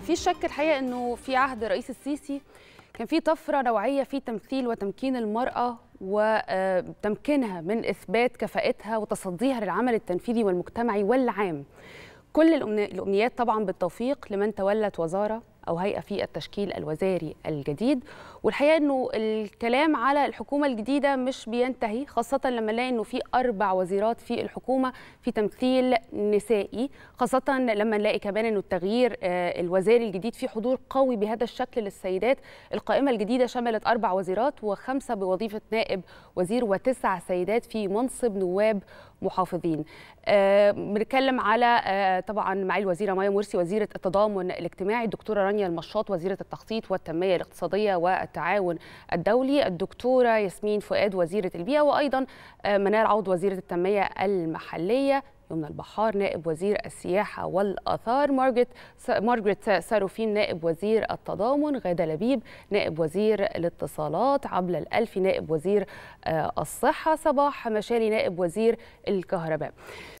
في شك الحقيقه انه في عهد الرئيس السيسي كان في طفره نوعيه في تمثيل وتمكين المراه وتمكينها من اثبات كفاءتها وتصديها للعمل التنفيذي والمجتمعي والعام كل الامنيات طبعا بالتوفيق لمن تولت وزاره او هيئه في التشكيل الوزاري الجديد والحقيقه انه الكلام على الحكومه الجديده مش بينتهي خاصه لما نلاقي انه في اربع وزيرات في الحكومه في تمثيل نسائي خاصه لما نلاقي كمان انه التغيير آه، الوزاري الجديد في حضور قوي بهذا الشكل للسيدات القائمه الجديده شملت اربع وزيرات وخمسه بوظيفه نائب وزير وتسع سيدات في منصب نواب محافظين آه، بنتكلم على آه، طبعا معالي الوزيره مايا مرسي وزيره التضامن الاجتماعي الدكتوره رانيا المشاط وزيرة التخطيط والتنمية الاقتصادية والتعاون الدولي الدكتورة ياسمين فؤاد وزيرة البيئة وأيضا آه، منال عوض وزيرة التنمية المحلية يمنى البحار نائب وزير السياحة والآثار مارجريت مارجريت ساروفين نائب وزير التضامن غادة لبيب نائب وزير الاتصالات عبلة الألفي نائب وزير آه، الصحة صباح مشالي نائب وزير الكهرباء